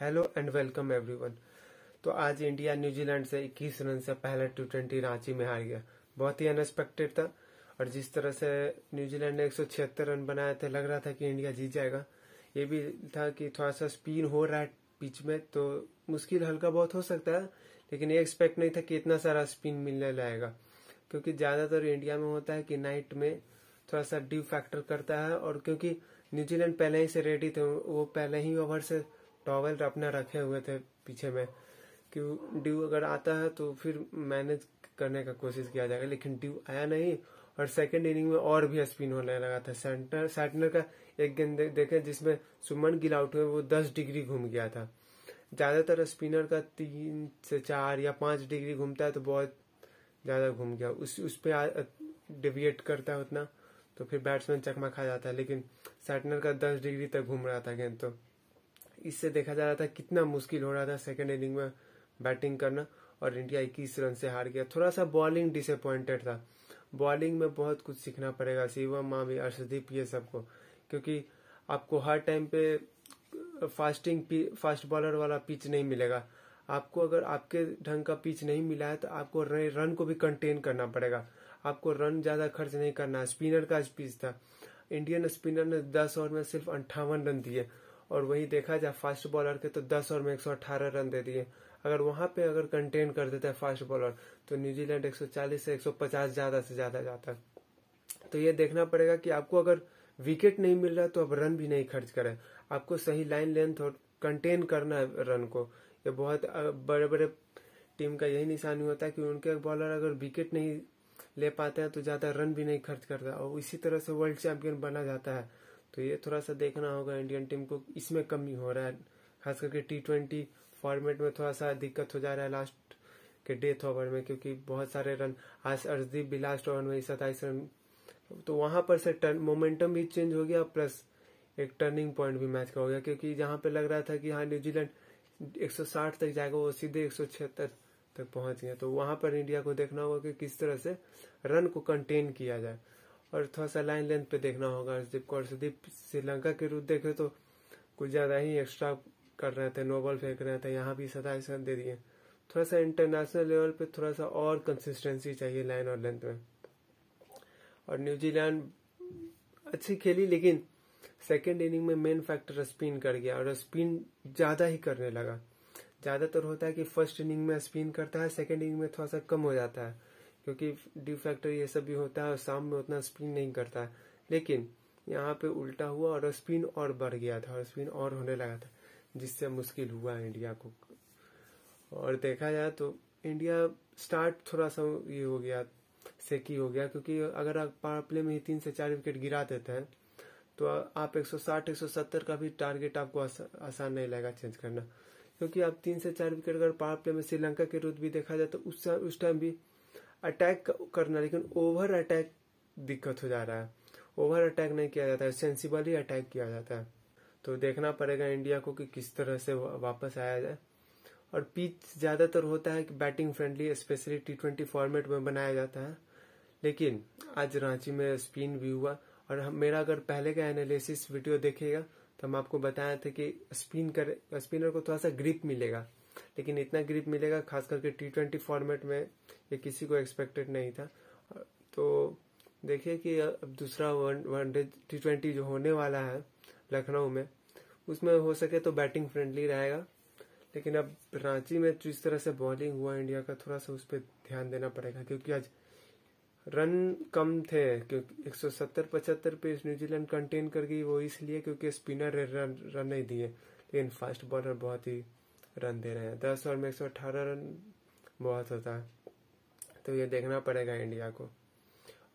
hello and welcome everyone तो आज India New Zealand से 21 रन से पहला टी ट्वेंटी रांची में हार गया बहुत ही अनएक्सपेक्टेड था और जिस तरह से न्यूजीलैंड ने एक रन बनाए थे लग रहा था कि इंडिया जीत जाएगा ये भी था कि थोड़ा सा स्पिन हो रहा है पिच में तो मुश्किल हल्का बहुत हो सकता है लेकिन ये एक्सपेक्ट नहीं था कि इतना सारा स्पिन मिलने लगेगा क्योंकि ज्यादातर इंडिया में होता है कि नाइट में थोड़ा सा ड्यू फैक्टर करता है और क्योंकि न्यूजीलैंड पहले ही से रेडी थे वो पहले ही ओवर से टॉवल तो अपना रखे हुए थे पीछे में कि ड्यू अगर आता है तो फिर मैनेज करने का कोशिश किया जाएगा लेकिन ड्यू आया नहीं और सेकेंड इनिंग में और भी स्पिन होने लगा था सेंटर सेटनर का एक गेंद देखे जिसमें सुमन गिल आउट हुए वो दस डिग्री घूम गया था ज्यादातर स्पिनर का तीन से चार या पांच डिग्री घूमता है तो बहुत ज्यादा घूम गया उस उस पर डिविएट करता है उतना तो फिर बैट्समैन चकमा खा जाता है लेकिन सैटनर का दस डिग्री तक घूम रहा था गेंद तो इससे देखा जा रहा था कितना मुश्किल हो रहा था सेकेंड इनिंग में बैटिंग करना और इंडिया इक्कीस रन से हार गया थोड़ा सा बॉलिंग डिसअपॉइंटेड था बॉलिंग में बहुत कुछ सीखना पड़ेगा शिवम मामी अर्षदीप ये सबको क्योंकि आपको हर टाइम पे फास्टिंग फास्ट बॉलर वाला पिच नहीं मिलेगा आपको अगर आपके ढंग का पिच नहीं मिला है तो आपको रन को भी कंटेन करना पड़ेगा आपको रन ज्यादा खर्च नहीं करना स्पिनर का पिच था इंडियन स्पिनर ने दस ओवर में सिर्फ अंठावन रन दिए और वही देखा जाए फास्ट बॉलर के तो दस ओवर में एक रन दे दिए अगर वहां पे अगर कंटेन कर देता है फास्ट बॉलर तो न्यूजीलैंड 140 से 150 ज्यादा से ज्यादा जाता है तो ये देखना पड़ेगा कि आपको अगर विकेट नहीं मिल रहा तो आप रन भी नहीं खर्च करें आपको सही लाइन लेंथ और कंटेन करना है रन को ये बहुत बड़े बड़े टीम का यही निशानी होता है कि उनके बॉलर अगर विकेट नहीं ले पाते हैं तो ज्यादा रन भी नहीं खर्च करता और इसी तरह से वर्ल्ड चैंपियन बना जाता है तो ये थोड़ा सा देखना होगा इंडियन टीम को इसमें कमी हो रहा है खास करके टी ट्वेंटी फॉर्मेट में थोड़ा सा दिक्कत हो जा रहा है लास्ट के डेथ ओवर में क्योंकि बहुत सारे रन आज अर्जदीप भी लास्ट ओवर में सताइस रन तो वहां पर से टर्न मोमेंटम भी चेंज हो गया प्लस एक टर्निंग पॉइंट भी मैच का हो गया क्योंकि जहां पे लग रहा था कि हाँ न्यूजीलैंड 160 तक जाएगा वो सीधे एक तक पहुंच गया तो वहां पर इंडिया को देखना होगा कि किस तरह से रन को कंटेन किया जाए और थोड़ा सा लाइन लेंथ पे देखना होगा अर्शदीप को अर्शदीप श्रीलंका के रूप देखे तो कुछ ज्यादा ही एक्स्ट्रा कर रहे थे नोबल फेंक रहे थे यहाँ भी सताईस रन दे दिए थोड़ा सा इंटरनेशनल लेवल पे थोड़ा सा और कंसिस्टेंसी चाहिए लाइन और लेंथ में और न्यूजीलैंड अच्छी खेली लेकिन सेकेंड इनिंग में मेन फैक्टर स्पिन कर गया और स्पिन ज्यादा ही करने लगा ज्यादातर होता है कि फर्स्ट इनिंग में स्पिन करता है सेकेंड इनिंग में थोड़ा सा कम हो जाता है क्योंकि ड्यू फैक्टर ये सब भी होता है और शाम में उतना स्पिन नहीं करता है लेकिन यहाँ पे उल्टा हुआ और स्पिन और बढ़ गया था और स्पिन और होने लगा था जिससे मुश्किल हुआ इंडिया को और देखा जाए तो इंडिया स्टार्ट थोड़ा सा ये हो गया सेकी हो गया क्योंकि अगर आप पावर प्ले में ही तीन से चार विकेट गिरा देते हैं तो आप 160 170 का भी टारगेट आपको आसान नहीं लगेगा चेंज करना क्योंकि आप तीन से चार विकेट अगर पावर प्ले में श्रीलंका के विरुद्ध भी देखा जाए तो उस टाइम भी अटैक करना लेकिन ओवर अटैक दिक्कत हो जा रहा है ओवर अटैक नहीं किया जाता है सेंसिबली अटैक किया जाता है तो देखना पड़ेगा इंडिया को कि किस तरह से वापस आया जाए और पिच ज्यादातर होता है कि batting friendly specially T twenty format में बनाया जाता है लेकिन आज रांची में स्पिन भी हुआ और मेरा अगर पहले का एनालिसिस वीडियो देखेगा तो हम आपको बताया था कि स्पिन कर स्पिनर को थोड़ा सा ग्रिप मिलेगा लेकिन इतना ग्रिप मिलेगा खास करके टी ट्वेंटी फॉर्मेट में ये किसी को एक्सपेक्टेड नहीं था तो देखिए कि अब दूसरा वन वनडे टी ट्वेंटी जो होने वाला है लखनऊ में उसमें हो सके तो बैटिंग फ्रेंडली रहेगा लेकिन अब रांची में जिस तो तरह से बॉलिंग हुआ इंडिया का थोड़ा सा उस पर ध्यान देना पड़ेगा क्योंकि आज रन कम थे क्योंकि 170 75 पे न्यूजीलैंड कंटेन कर गई वो इसलिए क्योंकि स्पिनर रन रन नहीं दिए लेकिन फास्ट बॉलर बहुत ही रन दे रहे हैं दस ओवर में एक रन बहुत होता है तो ये देखना पड़ेगा इंडिया को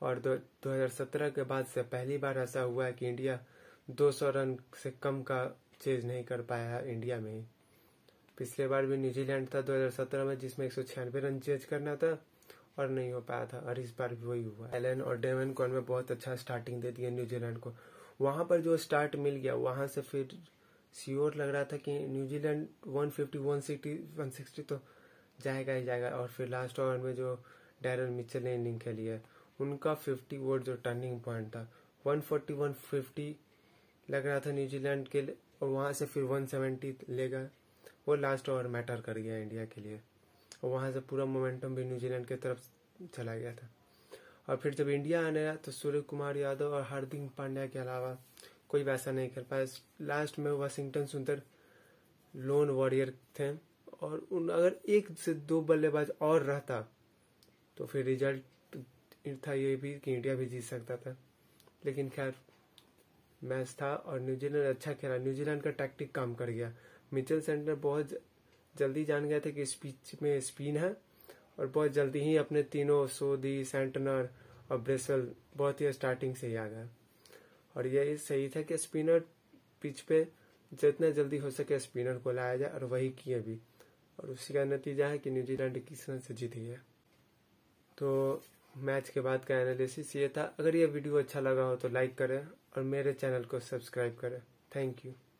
और दो सत्रह के बाद से पहली बार ऐसा हुआ है कि इंडिया 200 रन से कम का चेज नहीं कर पाया है इंडिया में ही पिछले बार भी न्यूजीलैंड था 2017 में जिसमें एक रन चेज करना था और नहीं हो पाया था और इस बार भी वही हुआ एलन और डेवन कॉन में बहुत अच्छा स्टार्टिंग दे दिया न्यूजीलैंड को वहां पर जो स्टार्ट मिल गया वहां से फिर श्योर लग रहा था कि न्यूजीलैंड 150 160 सिक्सटी तो जाएगा ही जाएगा और फिर लास्ट ओवर में जो डैरन मिचल ने इनिंग खेली है उनका 50 ओवर जो टर्निंग पॉइंट था 140 150 लग रहा था न्यूजीलैंड के लिए और वहाँ से फिर 170 लेगा वो लास्ट ओवर मैटर कर गया इंडिया के लिए और वहाँ से पूरा मोमेंटम भी न्यूजीलैंड की तरफ चला गया था और फिर जब इंडिया आने लगा तो सूर्य कुमार यादव और हार्दिक पांड्या के अलावा कोई वैसा नहीं कर पाया लास्ट में वाशिंगटन सुंदर लोन वॉरियर थे और उन अगर एक से दो बल्लेबाज और रहता तो फिर रिजल्ट था ये भी कि इंडिया भी जीत सकता था लेकिन खैर मैच था और न्यूजीलैंड अच्छा खेला न्यूजीलैंड का टैक्टिक काम कर गया मिचेल सेंटर बहुत जल्दी जान गए थे कि स्पीच में स्पिन है और बहुत जल्दी ही अपने तीनों सोदी सेंटनर और ब्रेसल बहुत ही स्टार्टिंग से ही आ गया और यही सही था कि स्पिनर पिच पे जितना जल्दी हो सके स्पिनर को लाया जाए और वही किए भी और उसी का नतीजा है कि न्यूजीलैंड किस तरह से जीत गया तो मैच के बाद का एनालिसिस ये था अगर ये वीडियो अच्छा लगा हो तो लाइक करें और मेरे चैनल को सब्सक्राइब करें थैंक यू